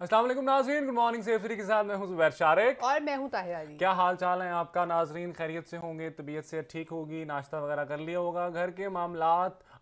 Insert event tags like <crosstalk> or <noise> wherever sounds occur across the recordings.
असल नाजरीन good morning सेफरी के साथ मैं हूँ जुबैर शारिक और मैं हूँ ताहिर अली क्या हाल चाल है आपका नाजरीन खैरियत से होंगे तबीयत से ठीक होगी नाश्ता वगैरह कर लिया होगा घर के मामला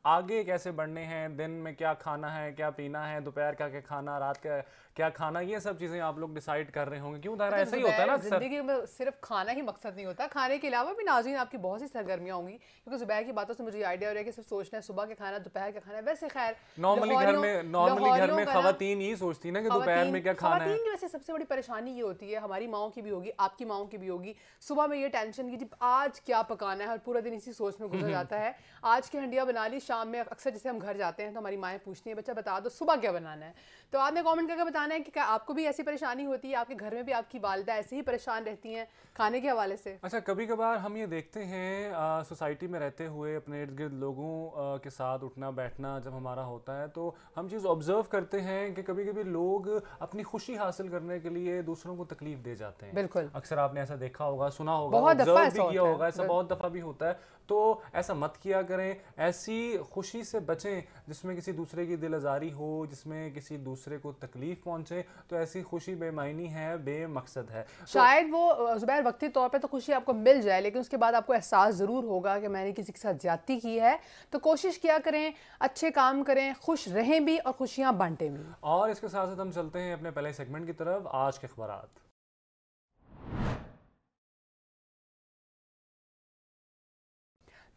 आगे कैसे बढ़ने हैं दिन में क्या खाना है क्या पीना है दोपहर का क्या खाना रात का क्या खाना ये सब चीज़ें आप लोग डिसाइड कर रहे होंगे क्यों दायरा तो ऐसा ही होता है ना जिंदगी में सिर्फ खाना ही मकसद नहीं होता खाने के अलावा भी नाजीन आपकी बहुत सी सरगर्मियाँ होंगी क्योंकि सुबह की बातों से मुझे आइडिया हो रहा है कि सिर्फ सोचना है सुबह का खाना दोपहर का खाना वैसे खैर नॉर्मली घर में नॉर्मली घर में खातन यही सोचती ना कि दोपहर में क्या खाना है वैसे सबसे बड़ी परेशानी ये होती है हमारी माओ की भी होगी आपकी माओ की भी होगी सुबह में ये टेंशन की जी आज क्या पकाना है और पूरा दिन इसी सोच में गुजर <laughs> जाता है आज की हंडिया बना ली शाम शाम में अक्सर जैसे हम घर जाते हैं तो हमारी माएँ पूछती हैं बच्चा बता दो सुबह क्या बनाना है तो आपने कमेंट करके बताना है कि आपको भी ऐसी परेशानी होती है आपके घर में भी आपकी वालदा ऐसे ही परेशान रहती हैं खाने के हवाले से अच्छा कभी कभार हम ये देखते हैं आ, सोसाइटी में रहते हुए अपने इर्द गिर्द लोगों आ, के साथ उठना बैठना जब हमारा होता है तो हम चीज़ ऑब्जर्व करते हैं कि कभी कभी लोग अपनी खुशी हासिल करने के लिए दूसरों को तकलीफ दे जाते हैं बिल्कुल अक्सर आपने ऐसा देखा होगा सुना होगा बहुत दफा भी किया होगा ऐसा बहुत दफा भी होता है तो ऐसा मत किया करें ऐसी खुशी से बचें जिसमें किसी दूसरे की दिल आजारी हो जिसमें किसी दूसरे दूसरे को तकलीफ पहुंचे तो ऐसी खुशी बेमायनी है बेमकसद है तो शायद तो, वो जुबैर वक्ती तौर पर तो खुशी आपको मिल जाए लेकिन उसके बाद आपको एहसास ज़रूर होगा कि मैंने किसी के साथ ज्यादती की है तो कोशिश किया करें अच्छे काम करें खुश रहें भी और खुशियाँ बांटें भी और इसके साथ साथ हम चलते हैं अपने पहले सेगमेंट की तरफ आज के अखबार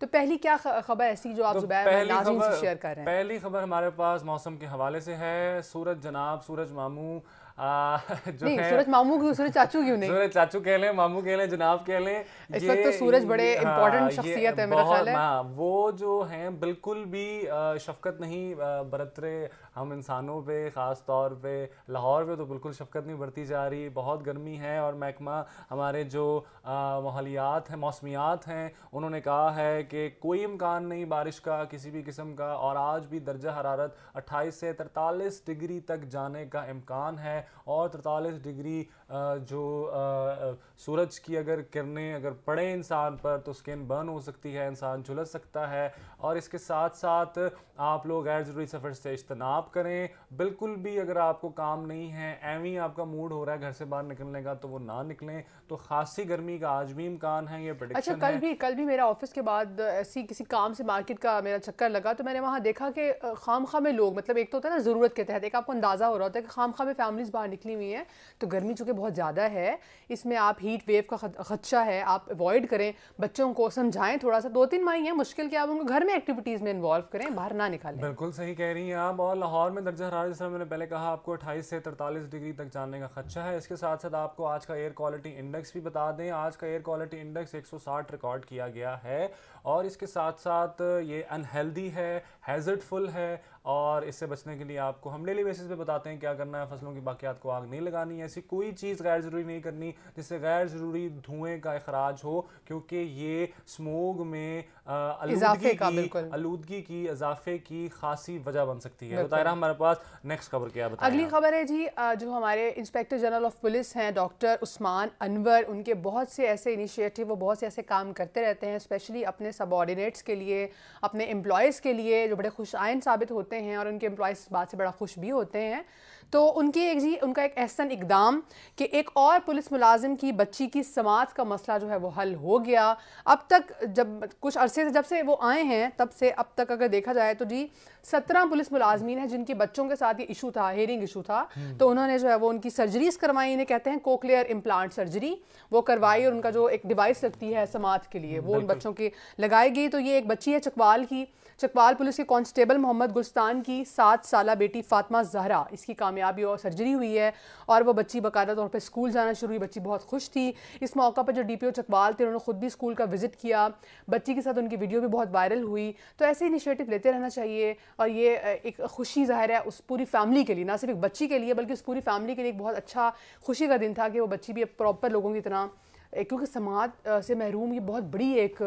तो पहली क्या खबर ऐसी जो आप तो जुबैर पहली खबर शेयर कर रहे हैं पहली खबर हमारे पास मौसम के हवाले से है सूरज जनाब सूरज मामू आ, <laughs> जो नहीं, है सूरज मामू सूरज चाचू क्यों नहीं सूरज चाचू कह लें मामू कह लें जनाब कह लें इस वक्त तो सूरज बड़े इम्पोर्टेंट हाँ, शख्सियत है मेरा ख्याल है हाँ, वो जो हैं बिल्कुल भी शफकत नहीं बरत रहे हम इंसानों पे ख़ास तौर पे लाहौर पे तो बिल्कुल शफकत नहीं बरती जा रही बहुत गर्मी है और महकमा हमारे जो माहौलियात हैं मौसमियात हैं उन्होंने कहा है कि कोई इम्कान नहीं बारिश का किसी भी किस्म का और आज भी दर्जा हरारत 28 से 43 डिग्री तक जाने का इम्कान है और तरतालीस डिग्री जो सूरज की अगर किरणें अगर पड़े इंसान पर तो स्किन बर्न हो सकती है इंसान झुलस सकता है और इसके साथ साथ आप लोग गैर ज़रूरी सफ़र से इजतनाब करें बिल्कुल भी अगर आपको काम नहीं है एवं आपका मूड हो रहा है घर से बाहर निकलने का तो वो ना निकलें तो खासी गर्मी का आज भी इम्कान है ये अच्छा कल भी कल भी मेरा ऑफिस के बाद ऐसी किसी काम से मार्केट का मेरा चक्कर लगा तो मैंने वहाँ देखा कि खाम खाम में लोग मतलब एक तो होता है ना ज़रूरत के तहत एक आपको अंदाज़ा हो रहा होता है कि खाम खाम में फैमिलीज़ बाहर निकली हुई हैं तो गर्मी चूँकि बहुत ज़्यादा है इसमें आप हीट वेव का खदशा है आप अवॉइड करें बच्चों को समझाएं थोड़ा सा दो तीन माही हैं मुश्किल कि आप उनको घर में एक्टिविटीज़ में इन्वॉल्व करें बाहर ना निकालें बिल्कुल सही कह रही हैं आप और लाहौर में दर्जा हरारत जिस मैंने पहले कहा आपको अट्ठाईस से तरतालीस डिग्री तक जाने का खदशा है इसके साथ साथ आपको आज का एयर क्वालिटी इंडेक्स भी बता दें आज का एयर क्वालिटी इंडेक्स एक रिकॉर्ड किया गया है और इसके साथ साथ ये अनहेल्दी है हैज़र्डफुल है और इससे बचने के लिए आपको हम डेली बेसिस पे बताते हैं क्या करना है फसलों की बाकियात को आग नहीं लगानी ऐसी कोई चीज़ गैर ज़रूरी नहीं करनी जिससे गैर ज़रूरी धुएं का अखराज हो क्योंकि ये स्मोग में आलूदगी की आलूदगी की इजाफे की खासी वजह बन सकती है बताया हमारे पास नेक्स्ट खबर क्या बताया अगली खबर है जी जो हमारे इंस्पेक्टर जनरल ऑफ पुलिस हैं डॉक्टर उस्मान अनवर उनके बहुत से ऐसे इनिशिएटिव वो बहुत से ऐसे काम करते रहते हैं स्पेशली अपने सबॉर्डिनेट्स के लिए अपने एम्प्लॉयज़ के लिए जो बड़े खुश साबित होते हैं हैं और उनके एम्प्लॉयज़ इस बात से बड़ा खुश भी होते हैं तो उनकी एक जी उनका एक एहसन इकदाम कि एक और पुलिस मुलाजिम की बच्ची की समाज का मसला जो है वो हल हो गया अब तक जब कुछ अरसे से जब से वो आए हैं तब से अब तक अगर देखा जाए तो जी सत्रह पुलिस मुलाजमीन हैं जिनके बच्चों के साथ ये इशू था हेयरिंग इशू था हम्म। तो उन्होंने जो है वो उनकी सर्जरीज करवाई इन्हें कहते हैं कोकलेयर इम्प्लांट सर्जरी वो करवाई और उनका जो एक डिवाइस लगती है समाज के लिए वो उन बच्चों की लगाई गई तो ये एक बच्ची है चकवाल की चकवाल पुलिस के कांस्टेबल मोहम्मद गुलस्तान की सात साल बेटी फातिमा जहरा इसकी कामयाबी और सर्जरी हुई है और वो बच्ची बाकायदा तौर पर स्कूल जाना शुरू हुई बच्ची बहुत खुश थी इस मौका पर जो डी पी ओ चकवाल थे उन्होंने खुद भी स्कूल का विजिट किया बच्ची के साथ उनकी वीडियो भी बहुत वायरल हुई तो ऐसे इनिशिएटिव लेते रहना चाहिए और ये एक खुशी जाहिर है उस पूरी फैमिली के लिए ना सिर्फ एक बच्ची के लिए बल्कि उस पूरी फैमिली के लिए एक बहुत अच्छा खुशी का दिन था कि वो बच्ची भी प्रॉपर लोगों की तरह क्योंकि समाज से महरूम ये बहुत बड़ी एक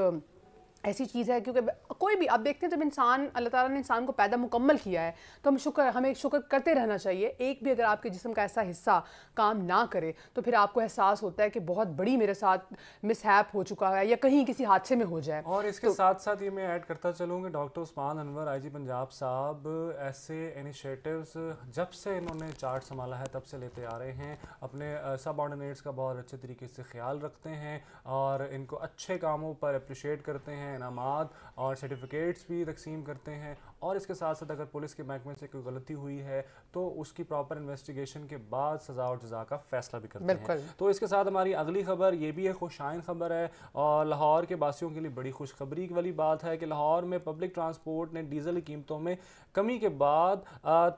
ऐसी चीज़ है क्योंकि कोई भी आप देखते हैं जब इंसान अल्लाह ताला ने इंसान को पैदा मुकम्मल किया है तो हम शुक्र हमें शुक्र करते रहना चाहिए एक भी अगर आपके जिसम का ऐसा हिस्सा काम ना करे तो फिर आपको एहसास होता है कि बहुत बड़ी मेरे साथ मिसहैप हो चुका है या कहीं किसी हादसे में हो जाए और इसके तो, साथ साथ ये मैं ऐड करता चलूँगी डॉक्टर उस्मान अनवर आई पंजाब साहब ऐसे इनिशिएटिव्स जब से इन्होंने चार्ट संभाला है तब से लेते आ रहे हैं अपने सब ऑर्डिनेट्स का बहुत अच्छे तरीके से ख्याल रखते हैं और इनको अच्छे कामों पर अप्रिशिएट करते हैं इनामात और सर्टिफिकेट्स भी तकसीम करते हैं और इसके साथ साथ अगर पुलिस के महकमे से कोई गलती हुई है तो उसकी प्रॉपर इन्वेस्टिगेशन के बाद सजा और जजा का फैसला भी करते हैं तो इसके साथ हमारी अगली खबर ये भी एक खुशाइन खबर है और लाहौर के वासियों के लिए बड़ी खुशखबरी वाली बात है कि लाहौर में पब्लिक ट्रांसपोर्ट ने डीजल की कीमतों में कमी के बाद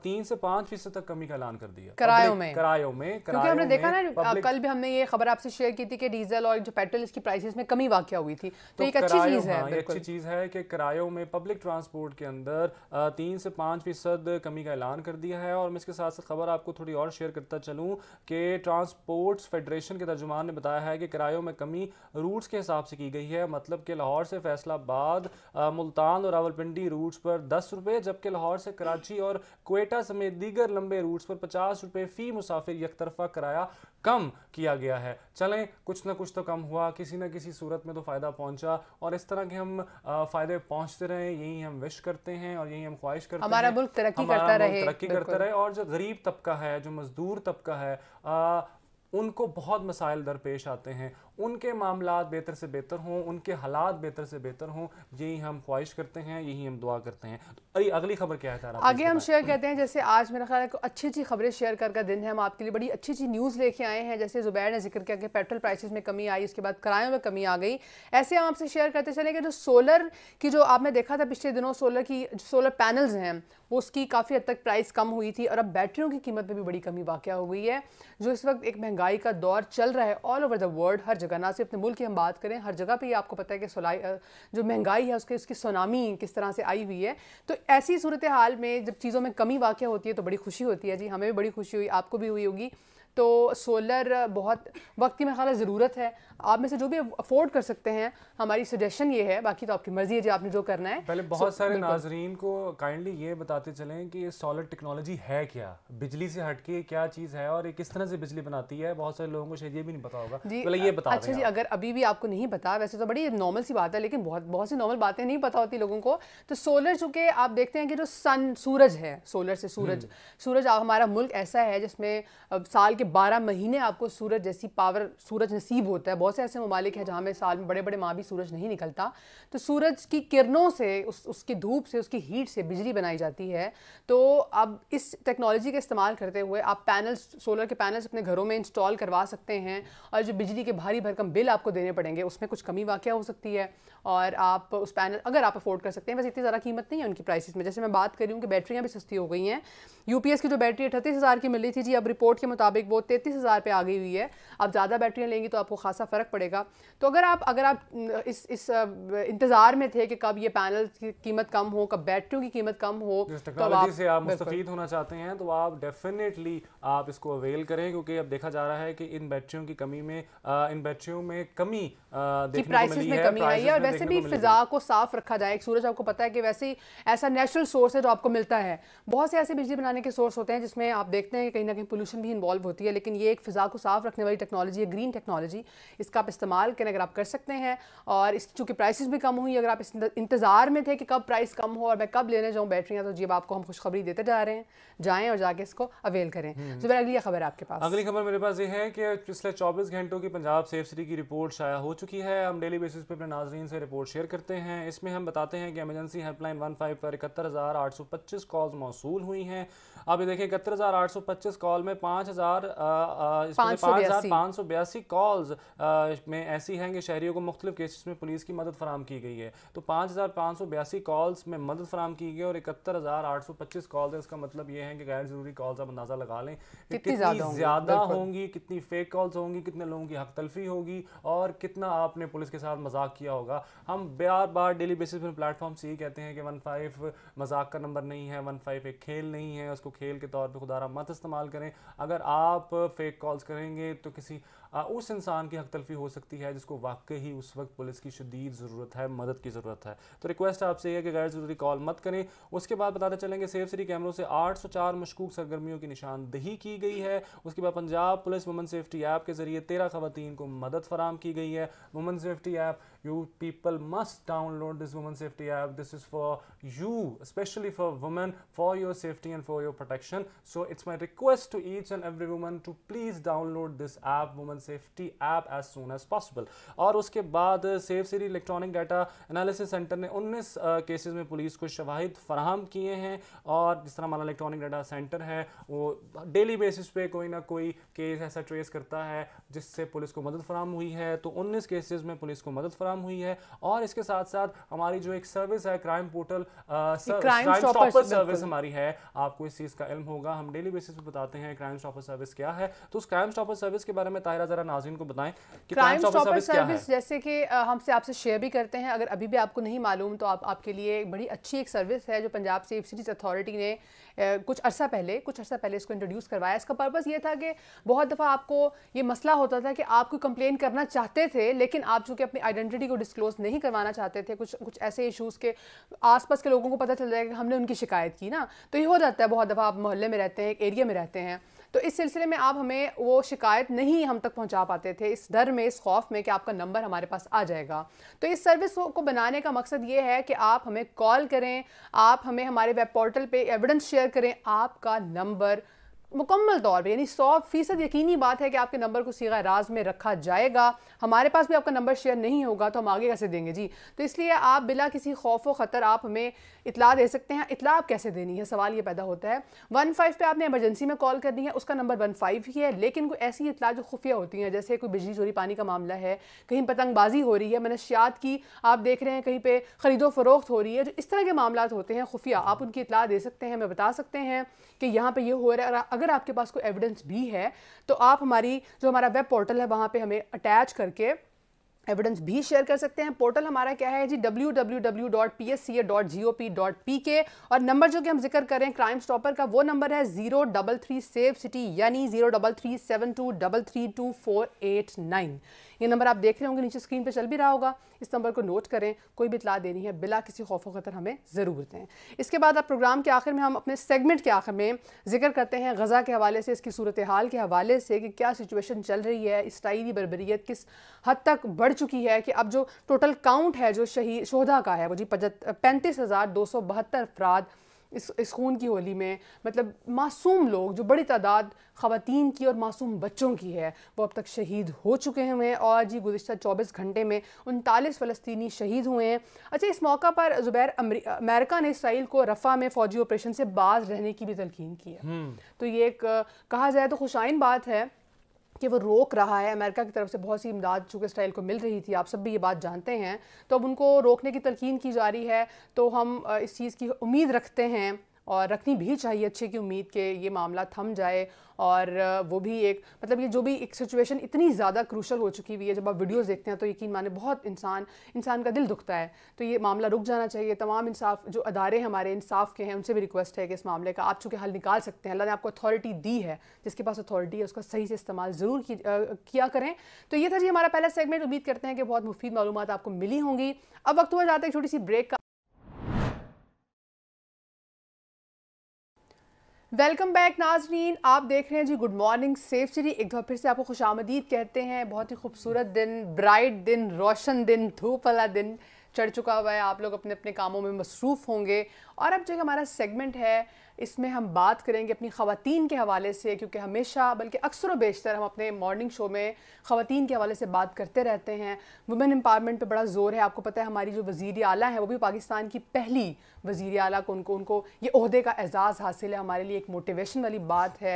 तीन से पाँच फीसद तक कमी का ऐलान कर दिया किरायों में किरायों में क्योंकि हमने देखा ना कल भी हमने ये खबर आपसे शेयर की थी कि डीजल और जो पेट्रोल इसकी प्राइसेस में कमी वाक्य हुई थी तो, तो एक अच्छी चीज़ है हाँ, अच्छी चीज़ है कि किरायों में पब्लिक ट्रांसपोर्ट के अंदर तीन से पाँच फीसद कमी का ऐलान कर दिया है और मैं इसके साथ साथ खबर आपको थोड़ी और शेयर करता चलूँ कि ट्रांसपोर्ट्स फेडरेशन के तर्जुमान ने बताया है कि किरायों में कमी रूट्स के हिसाब से की गई है मतलब कि लाहौर से फैसलाबाद मुल्तान और रावलपिंडी रूट्स पर दस रुपये जबकि लाहौर से कराची और कोयटा समेत दीगर लंबे रूट्स पर पचास रुपये फ़ी मुसाफिर यकतरफा किराया कम किया गया है चलें कुछ ना कुछ तो कम हुआ किसी ना किसी सूरत में तो फ़ायदा पहुंचा और इस तरह के हम फ़ायदे पहुंचते रहे यही हम विश करते हैं और यही हम ख्वाहिश करते हमारा हैं मुल्क तरक्की करता रहे तरक्की करता रहे और जो गरीब तबका है जो मज़दूर तबका है आ, उनको बहुत मसाइल दरपेश आते हैं उनके मामला बेहतर से बेहतर हों उनके हालात बेहतर से बेहतर हों यही हम ख्वाहिश करते हैं यही हम दुआ करते हैं अरे तो अगली खबर क्या है आगे हम शेयर करते हैं जैसे आज मेरा ख्याल है अच्छी अच्छी खबरें शेयर कर का दिन है हम आपके लिए बड़ी अच्छी अच्छी न्यूज़ लेके आए हैं जैसे जुबैर ने जिक्र किया कि पेट्रोल प्राइसेस में कमी आई उसके बाद किरायों में कमी आ गई ऐसे हम आपसे शेयर करते चले कि जो सोलर की जो आपने देखा था पिछले दिनों सोलर की सोलर पैनल्स हैं वो उसकी काफ़ी हद तक प्राइस कम हुई थी और अब बैटरियों की कीमत में भी बड़ी कमी वाक़ हुई है जो इस वक्त एक महंगाई का दौर चल रहा है ऑल ओवर द वर्ल्ड हर जगह ना सिर्फ अपने मुल्क की हम बात करें हर जगह पे ये आपको पता है कि सुलाई जो महंगाई है उसके उसकी सुनामी किस तरह से आई हुई है तो ऐसी सूरत हाल में जब चीज़ों में कमी वाक़ होती है तो बड़ी खुशी होती है जी हमें भी बड़ी खुशी हुई आपको भी हुई होगी तो सोलर बहुत वक्त की मेरे ख्याल ज़रूरत है आप में से जो भी अफोर्ड कर सकते हैं हमारी सजेशन ये है बाकी तो आपकी मर्ज़ी है जो आपने जो करना है पहले बहुत so, सारे नाजरीन को काइंडली ये बताते चलें कि ये सोलर टेक्नोलॉजी है क्या बिजली से हटके क्या चीज़ है और ये किस तरह से बिजली बनाती है बहुत सारे लोगों को शायद ये भी नहीं पता होगा जी पहले ये बता अच्छा जी अगर अभी भी आपको नहीं पता वैसे तो बड़ी नॉर्मल सी बात है लेकिन बहुत बहुत सी नॉर्मल बातें नहीं पता होती लोगों को तो सोलर चूँकि आप देखते हैं कि जो सन सूरज है सोलर से सूरज हम्म। सूरज हमारा मुल्क ऐसा है जिसमें साल के कि 12 महीने आपको सूरज जैसी पावर सूरज नसीब होता है बहुत से ऐसे ममालिक हैं जहाँ में साल में बड़े बड़े माह भी सूरज नहीं निकलता तो सूरज की किरणों से उस उसकी धूप से उसकी हीट से बिजली बनाई जाती है तो अब इस टेक्नोलॉजी का इस्तेमाल करते हुए आप पैनल्स सोलर के पैनल्स अपने घरों में इंस्टॉल करवा सकते हैं और जो बिजली के भारी भरकम बिल आपको देने पड़ेंगे उसमें कुछ कमी वाक़ हो सकती है और आप उस पैनल अगर आप अफोर्ड कर सकते हैं बस इतनी ज़्यादा कीमत नहीं है उनकी प्राइसेस में जैसे मैं बात करी हूँ कि बैटरियाँ भी सस्ती हो गई हैं यूपीएस की जो बैटरी अठतीस हज़ार की मिल रही थी जी अब रिपोर्ट के मुताबिक वो तैंतीस हज़ार पर आ गई हुई है आप ज़्यादा बैटरियाँ लेंगी तो आपको खासा फ़र्क पड़ेगा तो अगर आप अगर आप इस इस इंतज़ार में थे कि कब ये पैनल की कीमत कम हो कब बैटरियों की कीमत कम हो तो से आप मुस्तफ़ीद होना चाहते हैं तो आप डेफिनेटली आप इसको अवेल करें क्योंकि अब देखा जा रहा है कि इन बैटरियों की कमी में इन बैटरियों में कमी देखने को मिली है में कमी आई है और वैसे भी फिजा को साफ रखा जाए सूरज आपको पता है कि वैसे ही ऐसा नेचुरल सोर्स है जो आपको मिलता है बहुत से ऐसे बिजली बनाने के सोर्स होते हैं जिसमें आप देखते हैं कि कहीं ना कहीं पोल्यूशन भी इन्वॉल्व होती है लेकिन ये एक फिजा को साफ रखने वाली टेक्नोलॉजी है ग्रीन टेक्नोलॉजी इसका आप इस्तेमाल करें अगर आप कर सकते हैं और इस चूंकि प्राइसेस भी कम हुई अगर आप इंतज़ार में थे कि कब प्राइस कम हो और मैं कब लेने जाऊँ बैटरियाँ तो जी अब आपको हम खुशखबरी देते जा रहे हैं जाएँ और जाके इसको अवेल करें जुबैर हम्म। तो अगली खबर आपके पास अगली खबर मेरे पास ये है कि पिछले चौबीस घंटों की पंजाब सेफ सिटी की रिपोर्ट शाया हो चुकी है हम डेली बेसिस पे अपने नाजरीन से रिपोर्ट शेयर करते हैं इसमें हम बताते हैं कि एमरजेंसी हेल्पलाइन वन फाइव पर इकहत्तर हज़ार आठ सौ पच्चीस कॉल मौसू हुई हैं अब ये देखें इकहत्तर हज़ार आठ सौ पच्चीस कॉल में पाँच हज़ार पाँच हज़ार पाँच सौ बयासी कॉल्स में ऐसी हैं कि शहरीों को मुख्तलिफ केसेस में पुलिस की मदद फराम की गई है तो पाँच हज़ार पाँच सौ बयासी कॉल्स में मदद फराम की गई और इकहत्तर हज़ार आठ सौ पच्चीस कॉल्स है इसका मतलब ये है कि गैर ज़रूरी कॉल्स आप अंदाज़ा लगा लें कितनी ज़्यादा होंगी कितनी फेक कॉल्स होंगी कितने लोगों की हक तलफी होगी और कितना आपने पुलिस के साथ मजाक किया होगा हम बार बार डेली बेसिस पर प्लेटफॉर्म से ही कहते हैं कि वन फाइव मजाक का नंबर नहीं है वन फाइव एक खेल नहीं है उसको खेल के तौर पर खुदारा मत इस्तेमाल करें अगर आप फेक कॉल्स करेंगे तो किसी उस इंसान की हक तलफी हो सकती है जिसको वाकई ही उस वक्त पुलिस की शदीद ज़रूरत है मदद की ज़रूरत है तो रिक्वेस्ट आपसे यह है कि गैर ज़रूरी कॉल मत करें उसके बाद बताते चलेंगे सेफ सिटी कैमरों से आठ सौ चार मशकूक सरगर्मियों की निशानदही की गई है उसके बाद Punjab police woman safety app के ज़रिए तेरह खवतन को मदद फराम की गई है woman safety app you people must download this woman safety app this is for you specially for women for your safety and for your protection so it's my request to each and every woman to please download this app woman safety app as soon as possible और उसके बाद safe city electronic data analysis centre ने उन्नीस cases में police को शवाहिद फराहम किए हैं और जिस तरह हमारा इलेक्ट्रॉनिक डाटा सेंटर है वो डेली बेसिस पे कोई ना कोई केस ऐसा ट्रेस करता है जिससे पुलिस को मदद फराम हुई है तो उन्नीस केसेज में पुलिस को मदद फराम हुई है और इसके साथ साथ हमारी जो एक सर्विस है क्राइम पोर्टल सर्विस हमारी है आपको इस चीज़ का इल्म होगा हम डेली बेसिस पे बताते हैं क्राइम स्टॉपर सर्विस क्या है तो उस क्राइम स्टॉपर सर्विस के बारे में ताहिर जरा जरा नाजिन को बताएं क्राइम स्टॉपर सर्विस जैसे कि हमसे आपसे शेयर भी करते हैं अगर अभी भी आपको नहीं मालूम तो आप आपके लिए बड़ी अच्छी एक सर्विस है जो पंजाब सेफ सिटीज़ अथॉरिटी ने कुछ अर्सा पहले कुछ अर्सा पहले इसको इंट्रोड्यूस करवाया इसका पर्पज़ ये था कि बहुत दफ़ा आपको ये मसला होता था कि आप कोई कंप्लेन करना चाहते थे लेकिन आप चूँकि अपनी आइडेंटिटी को डिस्क्लोज नहीं करवाना चाहते थे कुछ कुछ ऐसे इशूज़ के आसपास के लोगों को पता चल जाएगा कि हमने उनकी शिकायत की ना तो ये हो जाता है बहुत दफ़ा आप मोहल्ले में रहते हैं एक एरिया में रहते हैं तो इस सिलसिले में आप हमें वो शिकायत नहीं हम तक पहुंचा पाते थे इस डर में इस खौफ में कि आपका नंबर हमारे पास आ जाएगा तो इस सर्विस को बनाने का मकसद ये है कि आप हमें कॉल करें आप हमें हमारे वेब पोर्टल पर एविडेंस शेयर करें आपका नंबर मुकम्मल तौर पर यानी सौ फीसद यकीनी बात है कि आपके नंबर को सीगा राज में रखा जाएगा हमारे पास भी आपका नंबर शेयर नहीं होगा तो हम आगे कैसे देंगे जी तो इसलिए आप बिला किसी खौफ व ख़तर आप हमें इतला दे सकते हैं इतला आप कैसे देनी है सवाल ये पैदा होता है वन फाइव पर आपने एमरजेंसी में कॉल करनी है उसका नंबर वन फाइव ही है लेकिन कोई ऐसी इतला जो खुफिया होती हैं जैसे कोई बिजली चोरी पानी का मामला है कहीं पतंगबाजी हो रही है मनशियात की आप देख रहे हैं कहीं पर ख़रीदो फरोख्त हो रही है जो इस तरह के मामला होते हैं खुफिया आप उनकी इतला दे सकते हैं हमें बता सकते हैं कि यहाँ पर यह हो रहा है अगर अगर आपके पास कोई एविडेंस भी है तो आप हमारी जो हमारा वेब पोर्टल है वहाँ पर हमें अटैच करके एविडेंस भी शेयर कर सकते हैं पोर्टल हमारा क्या है जी www.psca.gop.pk और नंबर जो कि हम जिक्र करें क्राइम स्टॉपर का वो नंबर है zero double three save city यानी zero double three seven two double three two four eight nine ये नंबर आप देख रहे होंगे नीचे स्क्रीन पर चल भी रहा होगा इस नंबर को नोट करें कोई भी इतला देनी है बिला किसी खौफ खतर हमें ज़रूर दें इसके बाद आप प्रोग्राम के आखिर में हम अपने सेगमेंट के आखिर में जिक्र करते हैं गज़ा के हवाले से इसकी सूरत हाल के हवाले से कि क्या सिचुएशन चल रही है इसराइली बरबरीत किस हद तक बढ़ चुकी है कि अब जो टोटल काउंट है जो शहीद शहदा का है वो जी पैंतीस हज़ार दो सौ बहत्तर अफराद इस इस खून की होली में मतलब मासूम लोग जो बड़ी तादाद ख़वान की और मासूम बच्चों की है वो अब तक शहीद हो चुके हैं और जी गुजशत चौबीस घंटे में उनतालीस फ़लस्तनी शहीद हुए हैं अच्छा इस मौका पर ज़ुबैर अमेरिका ने इसराइल को रफ़ा में फ़ौजी ऑपरेशन से बाज रहने की भी तलकिन की है हम्म। तो ये एक कहा जाए तो खुशाइन बात है कि वो रोक रहा है अमेरिका की तरफ से बहुत सी इमदाद चूँकि इसराइल को मिल रही थी आप सब भी ये बात जानते हैं तो अब उनको रोकने की तलकिन की जा रही है तो हम इस चीज़ की उम्मीद रखते हैं और रखनी भी चाहिए अच्छे की उम्मीद के ये मामला थम जाए और वो भी एक मतलब ये जो भी एक सिचुएशन इतनी ज़्यादा क्रूशल हो चुकी हुई है जब आप वीडियोस देखते हैं तो यकीन माने बहुत इंसान इंसान का दिल दुखता है तो ये मामला रुक जाना चाहिए तमाम इंसाफ जो अदारे हमारे इंसाफ के हैं उनसे भी रिक्वेस्ट है कि इस मामले का आप चूँकि हल निकाल सकते हैं अल्लाह ने आपको अथॉरिटी दी है जिसके पास अथॉरिटी है उसका सही से इस्तेमाल ज़रूर किया करें तो ये था जी हमारा पहला सेगमेंट उम्मीद करते हैं कि बहुत मुफीद मालूम आपको मिली होंगी अब वक्त हुआ जाता है छोटी सी ब्रेक का वेलकम बैक नाजरीन आप देख रहे हैं जी गुड मॉर्निंग सेफ सीरी एक बार फिर से आपको खुश आमदीद कहते हैं बहुत ही खूबसूरत दिन ब्राइट दिन रोशन दिन धूप वाला दिन चढ़ चुका हुआ है आप लोग अपने अपने कामों में मसरूफ़ होंगे और अब जो हमारा सेगमेंट है इसमें हम बात करेंगे अपनी ख़ातन के हवाले से क्योंकि हमेशा बल्कि अक्सर व बेशतर हम अपने मॉर्निंग शो में खातन के हवाले से बात करते रहते हैं वुमेन एम्पावरमेंट पे बड़ा ज़ोर है आपको पता है हमारी जो वज़ी अली है वो भी पाकिस्तान की पहली वज़ी अली को उनको उनको ये अहदे का एजाज़ हासिल है हमारे लिए एक मोटिवेशन वाली बात है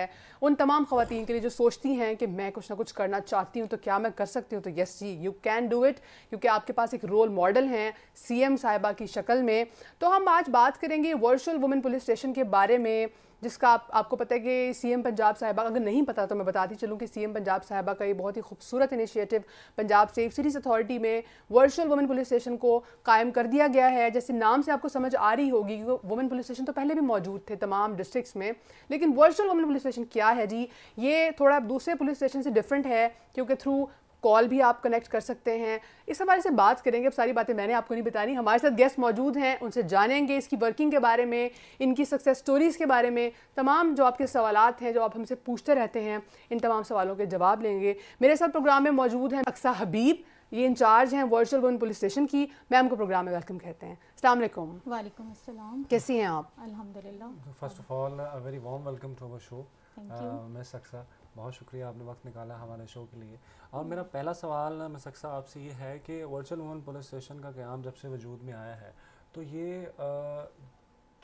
उन तमाम ख़वातीन के लिए जो सोचती हैं कि मैं कुछ ना कुछ करना चाहती हूँ तो क्या मैं कर सकती हूँ तो येस जी यू कैन डू इट क्योंकि आपके पास एक रोल मॉडल हैं सी एम साहिबा की शक्ल में तो हम आज बात करेंगे वर्चुअल वुमेन पुलिस स्टेशन के बारे में जिसका आप, आपको पता है कि सीएम पंजाब साहिबा अगर नहीं पता तो मैं बताती चलूं कि सीएम पंजाब साहिबा का ये बहुत ही खूबसूरत initiative Punjab safe cities authority में वर्चुअल वुमेन पुलिस स्टेशन को कायम कर दिया गया है जैसे नाम से आपको समझ आ रही होगी कि वुमेन पुलिस स्टेशन तो पहले भी मौजूद थे तमाम डिस्ट्रिक्स में लेकिन वर्चुअल वुमेन पुलिस स्टेशन क्या है जी ये थोड़ा दूसरे पुलिस स्टेशन से डिफरेंट है क्योंकि थ्रू कॉल भी आप कनेक्ट कर सकते हैं इस हमारे से बात करेंगे अब सारी बातें मैंने आपको नहीं बतानी हमारे साथ गेस्ट मौजूद हैं उनसे जानेंगे इसकी वर्किंग के बारे में इनकी सक्सेस स्टोरीज़ के बारे में तमाम जो आपके सवाल हैं जो आप हमसे पूछते रहते हैं इन तमाम सवालों के जवाब लेंगे मेरे साथ प्रोग्राम में मौजूद हैं अक्सा हबीब ये इंचार्ज हैं वर्चुअल वन पुलिस स्टेशन की मैम को प्रोग्राम में वेलकम कहते हैं अस्सलाम वालेकुम कैसी हैं आप अल्हम्दुलिल्लाह first of all a very warm welcome to show मैं सक्सा बहुत शुक्रिया आपने वक्त निकाला हमारे शो के लिए और मेरा पहला सवाल मसक साहब आपसे ये है कि वर्चुअल वुमन पुलिस स्टेशन का क्याम जब से वजूद में आया है तो ये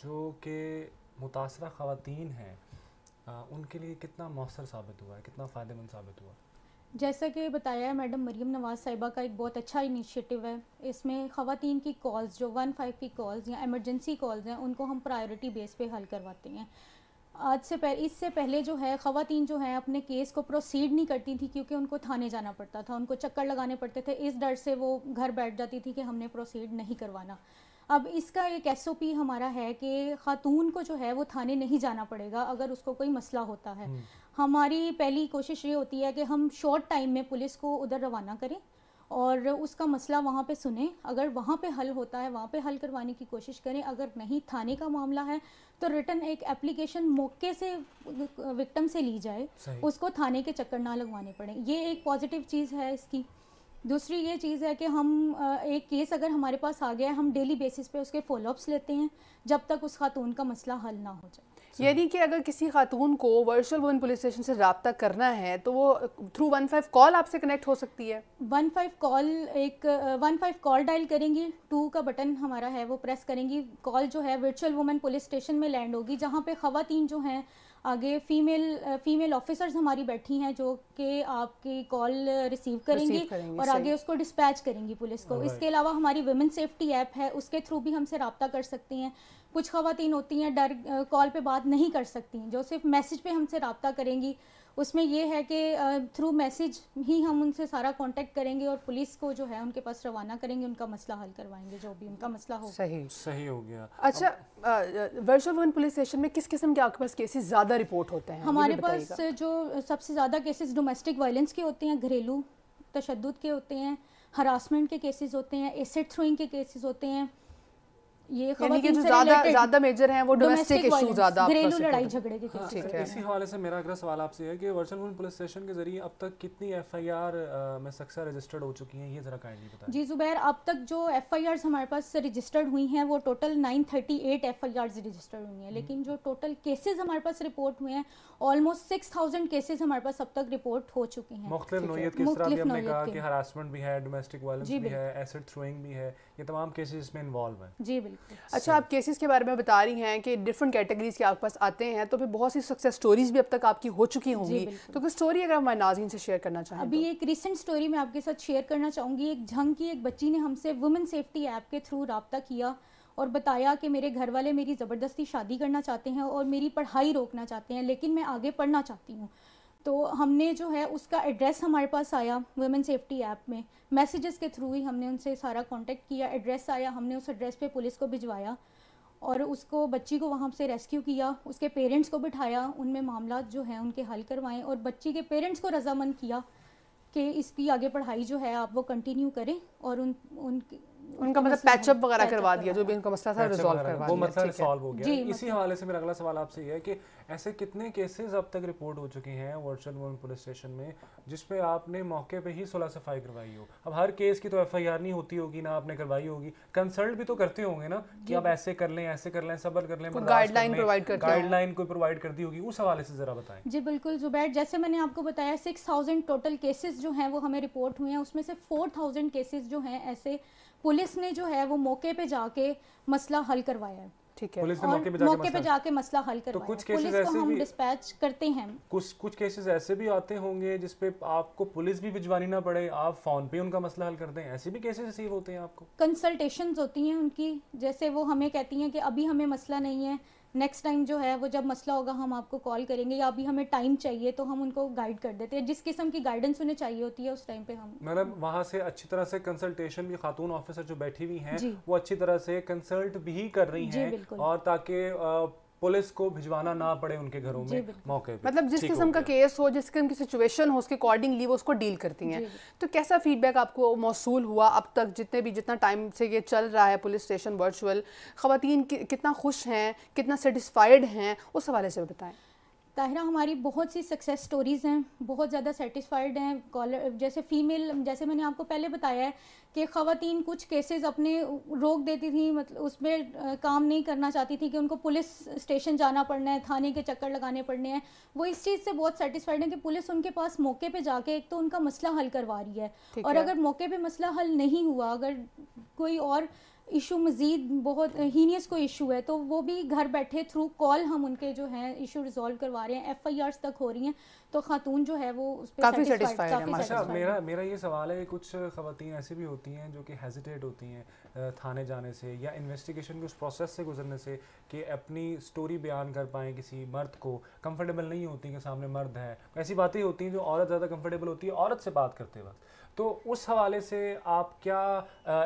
जो कि मुतासर ख़वान हैं उनके लिए कितना मौसर साबित हुआ है कितना फ़ायदेमंद साबित हुआ जैसा कि बताया है मैडम मरीम नवाज़ साहिबा का एक बहुत अच्छा इनिशिएटिव है इसमें ख़वान की कॉल्स जो वन फाइव की कॉल्स या एमरजेंसी कॉल्स हैं उनको हम प्रायोरिटी बेस पे हल करवाते हैं आज से पहले इससे पहले जो है ख़वातीन जो हैं अपने केस को प्रोसीड नहीं करती थी क्योंकि उनको थाने जाना पड़ता था उनको चक्कर लगाने पड़ते थे इस डर से वो घर बैठ जाती थी कि हमने प्रोसीड नहीं करवाना अब इसका एक एस हमारा है कि ख़ातून को जो है वो थाने नहीं जाना पड़ेगा अगर उसको कोई मसला होता है हम्म। हमारी पहली कोशिश ये होती है कि हम शॉर्ट टाइम में पुलिस को उधर रवाना करें और उसका मसला वहाँ पे सुने अगर वहाँ पे हल होता है वहाँ पे हल करवाने की कोशिश करें अगर नहीं थाने का मामला है तो रिटर्न एक एप्लीकेशन मौके से विक्टम से ली जाए उसको थाने के चक्कर ना लगवाने पड़े ये एक पॉजिटिव चीज़ है इसकी दूसरी ये चीज़ है कि हम एक केस अगर हमारे पास आ गया है हम डेली बेसिस पे उसके फॉलोअप्स लेते हैं जब तक उस खातून का मसला हल ना हो जाए यानी कि अगर किसी खातून को वर्चुअल वुमेन पुलिस स्टेशन से रबता करना है तो वो थ्रू वन फाइव कॉल आपसे कनेक्ट हो सकती है वन फाइव कॉल एक वन फाइव कॉल डायल करेंगी टू का बटन हमारा है वो प्रेस करेंगी कॉल जो है वर्चुअल वुमेन पुलिस स्टेशन में लैंड होगी जहाँ पे खातन जो हैं आगे फीमेल फीमेल ऑफिसर्स हमारी बैठी हैं जो कि आपकी कॉल रिसीव करेंगी और आगे उसको डिस्पैच करेंगी पुलिस को इसके अलावा हमारी वुमेन सेफ्टी ऐप है उसके थ्रू भी हमसे रबता कर सकती हैं कुछ खातन होती हैं डर कॉल पे बात नहीं कर सकती हैं जो सिर्फ मैसेज पे हमसे रबता करेंगी उसमें यह है कि थ्रू मैसेज ही हम उनसे सारा कांटेक्ट करेंगे और पुलिस को जो है उनके पास रवाना करेंगे उनका मसला हल करवाएंगे जो भी उनका मसला हो सही सही हो गया अच्छा वर्चुअल वन पुलिस स्टेशन में किस किस्म के आपके पास केसेस ज़्यादा रिपोर्ट होते हैं हमारे पास जो सबसे ज़्यादा केसेस डोमेस्टिक वायलेंस के होते हैं घरेलू तशद के होते हैं हरासमेंट के केसेज होते हैं एसिड थ्रोइंग के केसेज होते हैं ये यानी कि जो ज्यादा ज्यादा मेजर हैं वो डोमेस्टिक इशू ज्यादा घरेलू लड़ाई झगड़े के हाँ, ठीक है इसी हवाले से मेरा अगला सवाल आपसे है कि पुलिस स्टेशन के जरिए अब तक कितनी एफआईआर में सक्सेस रजिस्टर्ड हो चुकी हैं ये जरा काइंडली बताएं जी जुबैर अब तक जो एफआईआर हमारे पास रजिस्टर्ड हुई हैं वो टोटल 938 एफआईआर रजिस्टर्ड हुई हैं हम्म। लेकिन जो टोटल केसेस हमारे पास रिपोर्ट हुए हैं ऑलमोस्ट 6000 केसेस हमारे पास अब तक रिपोर्ट हो चुके हैं है ये तमाम केसेज इसमें इन्वॉल्व है जी बिल्कुल अच्छा आप केसेस के बारे में बता रही हैं कि डिफरेंट कैटेगरीज के आप पास आते हैं तो फिर बहुत सी सक्सेस स्टोरीज भी अब तक आपकी हो चुकी होंगी तो कोई स्टोरी अगर हमारे नाजीन से शेयर करना चाहें अभी तो। एक रिसेंट स्टोरी मैं आपके साथ शेयर करना चाहूँगी एक झंग की एक बच्ची ने हमसे वुमेन सेफ्टी ऐप के थ्रू रबता किया और बताया कि मेरे घर वाले मेरी ज़बरदस्ती शादी करना चाहते हैं और मेरी पढ़ाई रोकना चाहते हैं लेकिन मैं आगे पढ़ना चाहती हूँ तो हमने जो है उसका एड्रेस हमारे पास आया वुमेन सेफ्टी ऐप में मैसेजेस के थ्रू ही हमने उनसे सारा कांटेक्ट किया एड्रेस आया हमने उस एड्रेस पे पुलिस को भिजवाया और उसको बच्ची को वहाँ से रेस्क्यू किया उसके पेरेंट्स को बिठाया उनमें मामला जो है उनके हल करवाएं और बच्ची के पेरेंट्स को रजामंद किया कि इसकी आगे पढ़ाई जो है आप वो कंटिन्यू करें और उन उन उनका मतलब पैचअप वगैरह करवा दिया जो भी उनका मसला था रिजॉल्व करवा वो मसला रिजॉल्व हो गया इसी हवाले से मेरा अगला सवाल आपसे ये है कि ऐसे कितने केसेस अब तक रिपोर्ट हो चुके हैं वर्चुअल वुमन पुलिस स्टेशन में जिसपे आपने मौके पे ही सुलह सफाई करवाई हो अब हर केस की तो एफ नहीं होती होगी ना आपने करवाई होगी कंसल्ट भी तो करते होंगे ना कि आप ऐसे कर लें ऐसे कर लें सबर कर लें गाइडलाइन प्रोवाइड कर गाइडलाइन कोई प्रोवाइड कर दी होगी उस हवाले से जरा बताएं जी बिल्कुल जुबैर जैसे मैंने आपको बताया सिक्स टोटल केसेज जो हैं वो हमें रिपोर्ट हुए हैं उसमें से फोर केसेज जो हैं ऐसे पुलिस ने जो है वो मौके पे जाके मसला हल करवाया है ठीक है पुलिस ने मौके पे जाके मौके पे जाके मसला हल तो करवाया तो कुछ केसेस ऐसे हम डिस्पैच करते हैं कुछ कुछ केसेस ऐसे भी आते होंगे जिसपे आपको पुलिस भी भिजवानी ना पड़े आप फोन पे उनका मसला हल करते हैं ऐसे भी केसेस रिसीव होते हैं आपको कंसल्टेशंस होती हैं उनकी जैसे वो हमें कहती हैं कि अभी हमें मसला नहीं है नेक्स्ट टाइम जो है वो जब मसला होगा हम आपको कॉल करेंगे या अभी हमें टाइम चाहिए तो हम उनको गाइड कर देते हैं जिस किस्म की गाइडेंस उन्हें चाहिए होती है उस टाइम पे हम मैडम मतलब वहाँ से अच्छी तरह से कंसल्टेशन भी खातून ऑफिसर जो बैठी हुई हैं वो अच्छी तरह से कंसल्ट भी कर रही हैं और ताकि पुलिस को भिजवाना ना पड़े उनके घरों में मौके पे मतलब जिस किस्म का केस हो जिस किस्म की सिचुएशन हो उसके अकॉर्डिंगली वो उसको डील करती हैं तो कैसा फीडबैक आपको मौसू हुआ अब तक जितने भी जितना टाइम से ये चल रहा है पुलिस स्टेशन वर्चुअल ख़वान कितना खुश हैं कितना सेटिस्फाइड हैं उस हवाले से बताएं ताहिरा हमारी बहुत सी सक्सेस स्टोरीज़ हैं बहुत ज़्यादा सेटिस्फाइड हैं कॉलर जैसे फ़ीमेल जैसे मैंने आपको पहले बताया है कि खातन कुछ केसेस अपने रोक देती थी मतलब उसमें काम नहीं करना चाहती थी कि उनको पुलिस स्टेशन जाना पड़ना है थाने के चक्कर लगाने पड़ने हैं वो इस चीज़ से बहुत सेटिस्फाइड है कि पुलिस उनके पास मौके पर जाके एक तो उनका मसला हल करवा रही है और है। अगर मौके पर मसला हल नहीं हुआ अगर कोई और इशू मज़ीद बहुत हीनियस कोई इशू है तो वो भी घर बैठे थ्रू कॉल हम उनके जो हैं इशू रिजॉल्व करवा रहे हैं एफ आई आर तक हो रही हैं तो खातून जो है वो उस पर काफ़ी सेटिस्फाइड है मेरा मेरा ये सवाल है कुछ खातन ऐसी भी होती हैं जो कि हेजिटेट होती हैं थाने जाने से या इन्वेस्टिगेशन के उस प्रोसेस से गुजरने से कि अपनी स्टोरी बयान कर पाएँ किसी मर्द को कंफर्टेबल नहीं होती कि सामने मर्द है ऐसी बातें होती हैं जो औरत ज़्यादा कंफर्टेबल होती है औरत से बात करते वक्त तो उस हवाले से आप क्या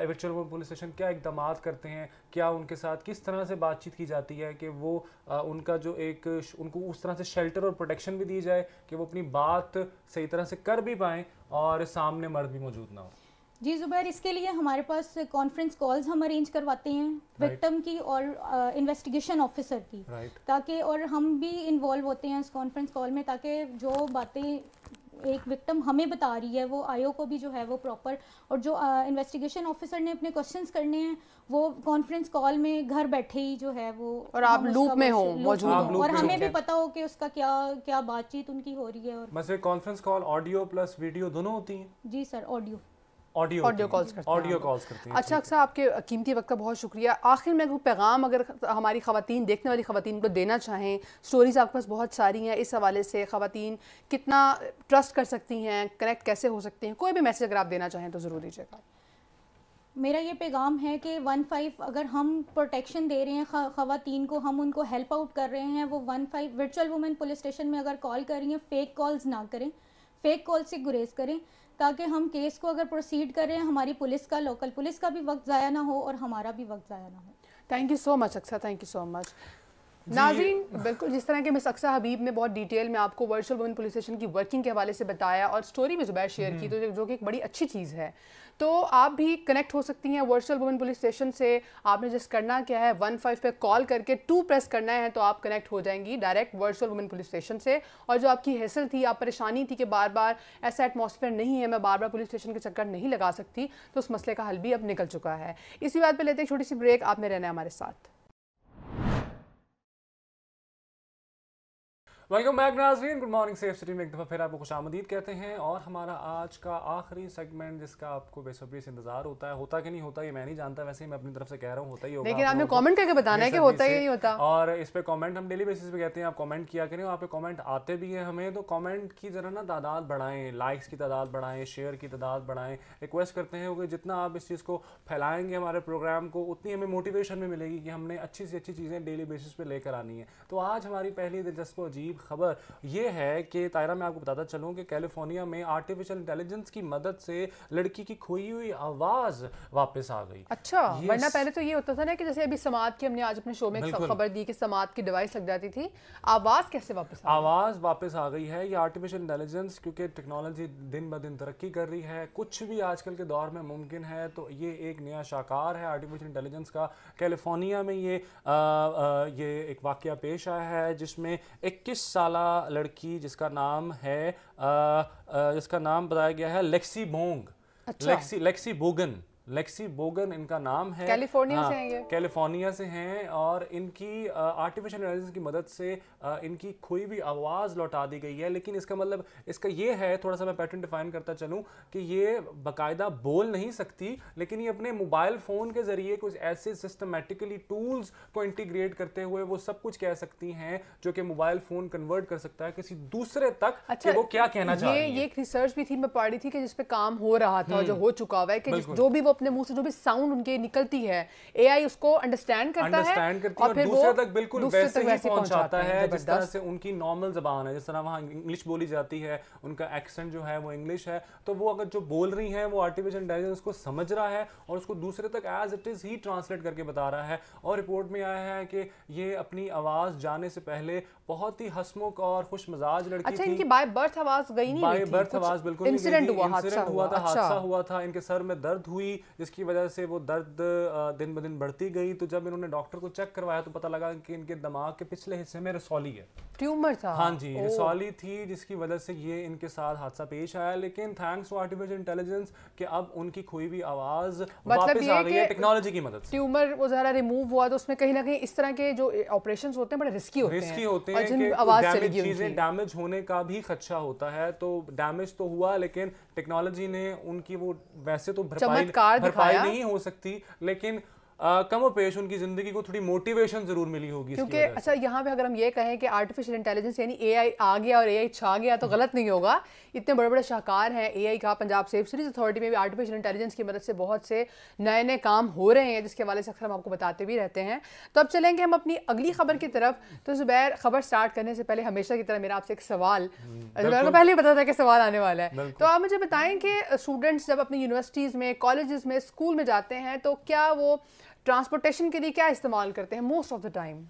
एविचुअल पुलिस स्टेशन क्या इकदाम करते हैं क्या उनके साथ किस तरह से बातचीत की जाती है कि वो आ, उनका जो एक उनको उस तरह से शेल्टर और प्रोटेक्शन भी दी जाए कि वो अपनी बात सही तरह से कर भी पाएँ और सामने मर्द भी मौजूद ना हो जी जुबैर इसके लिए हमारे पास कॉन्फ्रेंस कॉल्स हम अरेंज करवाते हैं विक्टम right. की और इन्वेस्टिगेशन uh, ऑफिसर की right. ताकि और हम भी इन्वॉल्व होते हैं इस कॉन्फ्रेंस कॉल में ताकि जो बातें एक विक्टम हमें बता रही है वो आयो को भी जो है वो प्रॉपर और जो इन्वेस्टिगेशन uh, ऑफिसर ने अपने क्वेश्चंस करने हैं वो कॉन्फ्रेंस कॉल में घर बैठे ही जो है वो और आप लूप में हो और हमें भी पता हो कि उसका क्या क्या बातचीत उनकी हो रही है और conference call audio plus video दोनों होती है जी sir audio audio audio calls करते ऑडियो कॉल्स करते हैं अच्छा अक्सर आपके कीमती वक्त का बहुत शुक्रिया आखिर में कोई पैगाम अगर हमारी खातन देखने वाली खातन को देना चाहें स्टोरीज आपके पास बहुत सारी हैं इस हवाले से खातन कितना ट्रस्ट कर सकती हैं कनेक्ट कैसे हो सकती हैं कोई भी मैसेज अगर आप देना चाहें तो ज़रूर दीजिएगा मेरा ये पैगाम है कि वन फाइव अगर हम प्रोटेक्शन दे रहे हैं खातन को हम उनको हेल्प आउट कर रहे हैं वो one five virtual women police station में अगर कॉल कर रही हैं फ़ेक कॉल्स ना करें फ़ेक कॉल से गुरेज करें ताकि हम केस को अगर प्रोसीड करें हमारी पुलिस का लोकल पुलिस का भी वक्त ज़ाया ना हो और हमारा भी वक्त ज़ाया ना हो thank you so much Aqsa thank you so much नाजीन बिल्कुल जिस तरह के मिस अक्सा हबीब ने बहुत डिटेल में आपको वर्चुअल वुमेन पुलिस स्टेशन की वर्किंग के हवाले से बताया और स्टोरी भी जुबैर शेयर की हम्म। तो जो कि एक बड़ी अच्छी चीज़ है तो आप भी कनेक्ट हो सकती हैं वर्चुअल वुमेन पुलिस स्टेशन से आपने जस्ट करना क्या है वन फाइव पर कॉल करके टू प्रेस करना है तो आप कनेक्ट हो जाएंगी direct virtual women police station से और जो आपकी हैसल थी आप परेशानी थी कि बार बार ऐसा एटमोसफेयर नहीं है मैं बार बार पुलिस स्टेशन के चक्कर नहीं लगा सकती तो उस मसले का हल भी अब निकल चुका है इसी बात पर लेते हैं छोटी सी ब्रेक आपने रहना है हमारे साथ वेलकम बैक नाजरीन गुड मॉर्निंग सेफ सिटी में एक दफ़ा फिर आपको खुश आमदीद कहते हैं और हमारा आज का आखिरी सेगमेंट जिसका आपको बेसब्री से इंतजार होता है होता कि नहीं होता ये मैं नहीं जानता वैसे ही मैं अपनी तरफ से कह रहा हूँ होता ही होगा लेकिन आपने कमेंट करके बताना है कि होता ही नहीं होता और इस पर कॉमेंट हम डेली बेसिस पे कहते हैं आप कॉमेंट किया करें वहाँ पे कॉमेंट आते भी हैं हमें तो कॉमेंट की जरा ना तादाद बढ़ाएं लाइक्स की तादाद बढ़ाएं शेयर की तादाद बढ़ाएं रिक्वेस्ट करते हैं जितना आप इस चीज़ को फैलाएंगे हमारे प्रोग्राम को उतनी हमें मोटिवेशन में मिलेगी कि हमने अच्छी से अच्छी चीज़ें डेली बेसिस पे लेकर आनी है तो आज हमारी पहली दिलचस्प अजीब खबर यह है कि तायरा मैं आपको बताता चलूँ कि कैलिफोर्निया में आर्टिफिशियल इंटेलिजेंस की मदद से लड़की की खोई हुई आवाज़ वापस आ गई अच्छा वरना पहले तो ये होता था ना कि जैसे अभी समाज की हमने आज अपने शो में खबर दी कि समाज की डिवाइस लग जाती थी आवाज़ कैसे वापस आवाज़ वापस आ गई है ये आर्टिफिशियल इंटेलिजेंस क्योंकि टेक्नोलॉजी दिन ब दिन तरक्की कर रही है कुछ भी आजकल के दौर में मुमकिन है तो ये एक नया शाकार है आर्टिफिशियल इंटेलिजेंस का कैलिफोर्निया में ये आ, आ, ये एक वाक्य पेश आया है जिसमें 21 साल लड़की जिसका नाम है आ, आ, जिसका नाम बताया गया है लेक्सी बोंग अच्छा। Lexi Lexi Bogan Lexi Bogan इनका नाम है कैलिफोर्निया हाँ, से हैं ये कैलिफोर्निया से हैं और इनकी आर्टिफिशियल इंटेलिजेंस की मदद से आ, इनकी खोई हुई आवाज़ लौटा दी गई है लेकिन इसका मतलब इसका ये है थोड़ा सा मैं पैटर्न डिफाइन करता चलूँ कि ये बाकायदा बोल नहीं सकती लेकिन ये अपने मोबाइल फ़ोन के ज़रिए कुछ ऐसे सिस्टमेटिकली टूल्स को इंटीग्रेट करते हुए वो सब कुछ कह सकती हैं जो कि मोबाइल फ़ोन कन्वर्ट कर सकता है किसी दूसरे तक अच्छा, कि वो क्या कहना चाहिए ये एक रिसर्च भी थी मैं पढ़ी थी कि जिसपे काम हो रहा था जो हम्म, हो चुका हुआ है कि जो भी वो अपने मुंह से जो भी साउंड उनके निकलती है एआई उसको अंडरस्टैंड करता है और फिर दूसरे तक बिल्कुल वैसे ही पहुंचाता है जिस तरह से उनकी नॉर्मल जबान है जिस तरह वहाँ इंग्लिश बोली जाती है उनका एक्सेंट जो है वो इंग्लिश है तो वो अगर जो बोल रही है वो आर्टिफिशियल इंटेलिजेंस को समझ रहा है और उसको दूसरे तक एज इट इज़ ही ट्रांसलेट करके बता रहा है और रिपोर्ट में आया है कि ये अपनी आवाज़ जाने से पहले बहुत ही हसमुख और खुश मिजाज लड़की अच्छा, थी इनकी बाय बर्थ आवाज गई नहीं बाय बर्थ आवाज बिल्कुल इंसिडेंट हुआ हुआ, हुआ था अच्छा। हादसा अच्छा। हुआ था इनके सर में दर्द हुई जिसकी वजह से वो दर्द दिन ब दिन बढ़ती गई तो जब इन्होंने डॉक्टर को चेक करवाया तो पता लगा कि इनके दिमाग के पिछले हिस्से में रसौली है ट्यूमर था हाँ जी रसौली थी जिसकी वजह से ये इनके साथ हादसा पेश आया लेकिन थैंक्स टू आर्टिफिशियल इंटेलिजेंस कि अब उनकी खोई हुई आवाज मतलब वापस आ रही है टेक्नोलॉजी की मदद ट्यूमर वो जरा रिमूव हुआ तो उसमें कहीं ना कहीं इस तरह के जो ऑपरेशन होते हैं बड़े रिस्की होते रिस्की होते हैं आवाज चीजें डैमेज होने का भी खदशा होता है तो डैमेज तो हुआ लेकिन टेक्नोलॉजी ने उनकी वो वैसे तो भरपाई भरपाई नहीं हो सकती लेकिन आ, कम पेश उनकी जिंदगी को थोड़ी मोटिवेशन जरूर मिली होगी क्योंकि अच्छा यहाँ पे अगर हम ये कहें कि आर्टिफिशियल इंटेलिजेंस यानी एआई आ गया और एआई छा गया तो गलत नहीं होगा इतने बड़े बड़े शाहकार हैं एआई का पंजाब सेफ सीरीज अथॉरिटी में भी आर्टिफिशियल इंटेलिजेंस की मदद से बहुत से नए नए काम हो रहे हैं जिसके हवाले से अक्सर हम आपको बताते भी रहते हैं तो अब चलेंगे हम अपनी अगली खबर की तरफ तो जुबैर खबर स्टार्ट करने से पहले हमेशा की तरह मेरा आपसे एक सवाल जुबैर को पहले ही पता था कि सवाल आने वाला है तो आप मुझे बताएं कि स्टूडेंट्स जब अपनी यूनिवर्सिटीज़ में कॉलेज में स्कूल में जाते हैं तो क्या वो ट्रांसपोर्टेशन के लिए क्या इस्तेमाल करते हैं most of the time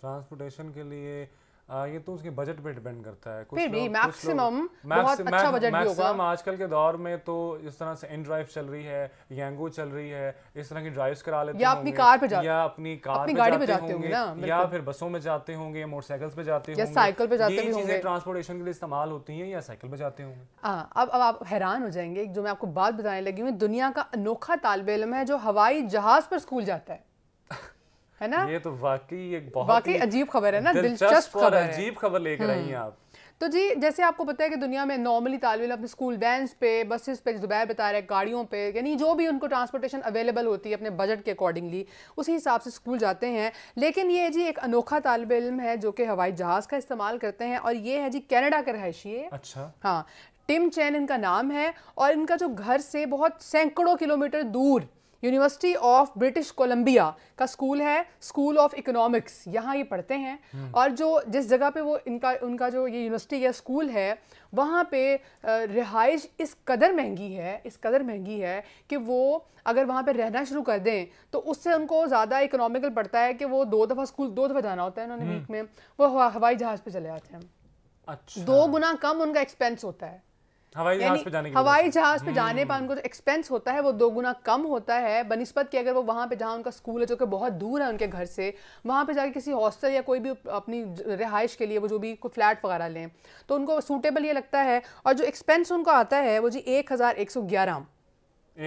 transportation के लिए ये तो उसके बजट पे डिपेंड करता है कुछ फिर भी मैक्सिमम बहुत अच्छा बजट भी होगा आजकल के दौर में तो इस तरह से इन ड्राइव चल रही है यंगो चल रही है इस तरह की ड्राइव्स करा लेते या अपनी कार पे जाते या अपनी कार अपनी पे गाड़ी पे जाते होंगे या फिर बसों में जाते होंगे मोटरसाइकिल्स पे जाते होंगे साइकिल पे जाते होंगे ट्रांसपोर्टेशन के लिए इस्तेमाल होती हैं या साइकिल पे जाते होंगे अब अब आप हैरान हो जाएंगे जो मैं आपको बात बताने लगी हूँ दुनिया का अनोखा तालबेलम इलम है जो हवाई जहाज पर स्कूल जाता है है ना ये तो वाकई एक बहुत वाकई अजीब खबर है ना दिलचस्प खबर अजीब खबर लेकर हम्म। आई हैं आप तो जी जैसे आपको पता है कि दुनिया में नॉर्मली तालब अपने स्कूल वैन पे बसेस पे जुबैर बता रहे हैं गाड़ियों पे यानी जो भी उनको ट्रांसपोर्टेशन अवेलेबल होती है अपने बजट के अकॉर्डिंगली उसी हिसाब से स्कूल जाते हैं लेकिन ये जी एक अनोखा तालब इम है जो कि हवाई जहाज़ का इस्तेमाल करते हैं और ये है जी कैनेडा का रहायशी है अच्छा हाँ टिम चैन इनका नाम है और इनका जो घर से बहुत सैकड़ों किलोमीटर दूर यूनिवर्सिटी ऑफ ब्रिटिश कोलंबिया का स्कूल है स्कूल ऑफ इकोनॉमिक्स यहाँ ये पढ़ते हैं हम्म। और जो जिस जगह पे वो इनका उनका जो ये यूनिवर्सिटी या स्कूल है वहाँ पे रिहाइश इस कदर महंगी है इस कदर महंगी है कि वो अगर वहाँ पे रहना शुरू कर दें तो उससे उनको ज़्यादा इकोनॉमिकल पड़ता है कि वो दो दफ़ा स्कूल दो दफ़ा जाना होता है उन्होंने वीक हम्म। में वो हवाई जहाज़ पर चले जाते हैं अच्छा। दो गुना कम उनका एक्सपेंस होता है हवाई जहाज पे जाने हवाई हम्म। जहाज पे जाने पर उनको जो एक्सपेंस होता है वो दो गुना कम होता है बनस्पत की अगर वो वहाँ पे जहाँ उनका स्कूल है जो कि बहुत दूर है उनके घर से वहाँ पे जाके किसी हॉस्टल या कोई भी अपनी रिहाइश के लिए वो जो भी कोई फ्लैट वगैरह लें तो उनको सूटेबल ये लगता है और जो एक्सपेंस उनको आता है वो जी एक हज़ार एक सौ ग्यारह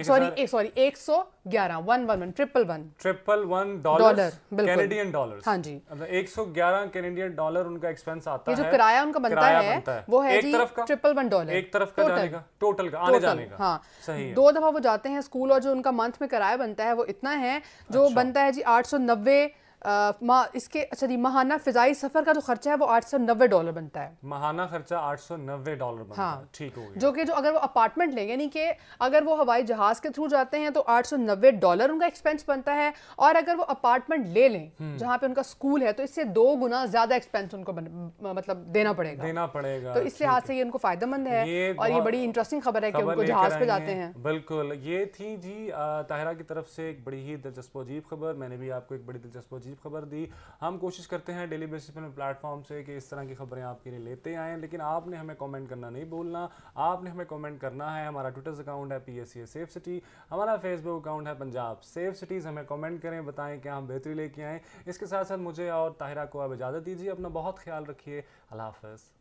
सॉरी सॉरी एक सौ ग्यारह one one one triple one triple one dollar Canadian dollar हाँ जी एक सौ ग्यारह कैनेडियन डॉलर उनका एक्सपेंस आता है जो किराया उनका बनता, है, है वो है ट्रिपल वन डॉलर एक तरफ का टोटल का टोटल का आने जाने का हाँ सही दो दफा वो जाते हैं स्कूल और जो उनका मंथ में किराया बनता है वो इतना है जो अच्छा। बनता है जी आठ सौ नब्बे आ, इसके अच्छा जी महाना फिजाई सफर का जो खर्चा है वो आठ सौ नब्बे डॉलर बनता है महाना खर्चा आठ सौ नब्बे डॉलर बनता हाँ है, ठीक हो गया जो कि जो अगर वो अपार्टमेंट लेंगे यानी कि अगर वो हवाई जहाज के थ्रू जाते हैं तो आठ सौ नब्बे डॉलर उनका एक्सपेंस बनता है और अगर वो अपार्टमेंट ले लें हम्म। जहाँ पे उनका स्कूल है तो इससे दो गुना ज्यादा एक्सपेंस उनको बन, मतलब देना पड़ेगा देना पड़ेगा तो इस लिहाज से ये उनको फायदेमंद है और ये बड़ी इंटरेस्टिंग खबर है कि उनको जहाज पे जाते हैं बिल्कुल ये थी जी ताहरा की तरफ से एक बड़ी ही दिलचस्प अजीब खबर मैंने भी आपको एक बड़ी दिलचस्प अजीब खबर दी हम कोशिश करते हैं डेली बेसिस पर प्लेटफॉर्म से कि इस तरह की खबरें आपके लिए लेते आएँ लेकिन आपने हमें कॉमेंट करना नहीं बोलना आपने हमें कॉमेंट करना है हमारा ट्विटर अकाउंट है P S C safe city हमारा फेसबुक अकाउंट है पंजाब सेफ सिटीज़ हमें कॉमेंट करें बताएँ क्या हम बेहतरी लेके आएँ इसके साथ साथ मुझे और ताहिरा को आप इजाज़त दीजिए अपना बहुत ख्याल रखिए अल्लाह हाफ